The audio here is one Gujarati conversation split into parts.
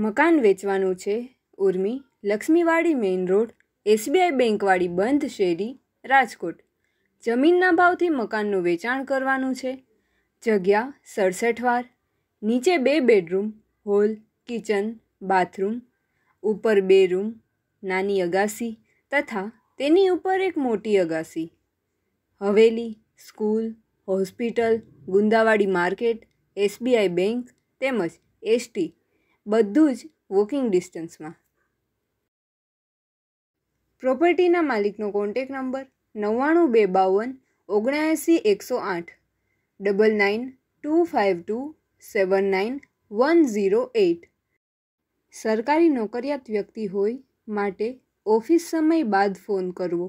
મકાન વેચવાનું છે Urmi Laxmiwadi main road SBI બેંકવાળી બંધ શેરી રાજકોટ જમીનના ભાવથી મકાનનું વેચાણ કરવાનું છે જગ્યા સડસઠ વાર નીચે બે બેડરૂમ હોલ કિચન બાથરૂમ ઉપર બે રૂમ નાની અગાસી તથા તેની ઉપર એક મોટી અગાસી હવેલી school hospital Gundawadi market SBI bank તેમજ એસટી બધું જ વોકિંગ ડિસ્ટન્સમાં પ્રોપર્ટીના માલિકનો કોન્ટેક નંબર નવ્વાણું બે બાવન ઓગણએંસી એકસો આઠ double nine two five two seven nine one zero eight સરકારી નોકરિયાત વ્યક્તિ હોય માટે ઓફિસ સમય બાદ ફોન કરવો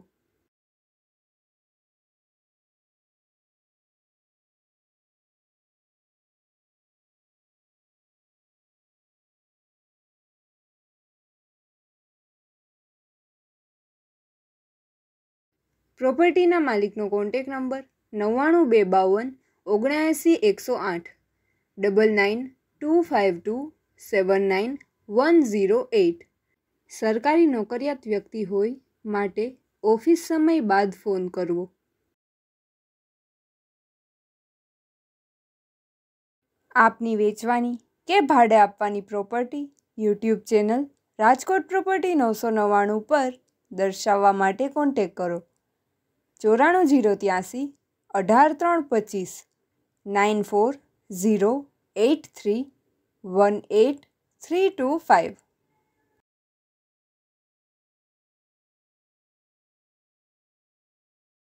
પ્રોપર્ટીના માલિકનો કોન્ટેક નંબર નવ્વાણું બે બાવન ઓગણએંસી એકસો આઠ double nine two five two seven nine one zero eight સરકારી નોકરિયાત વ્યક્તિ હોય માટે ઓફિસ સમય બાદ ફોન કરવો આપની વેચવાની કે ભાડે આપવાની property YouTube channel Rajkot property નવસો નવ્વાણું પર દર્શાવવા માટે કોન્ટેક કરો ચોરાણું જીરો ત્યાંસી અઢાર ત્રણ પચીસ nine four zero eight three one eight three two five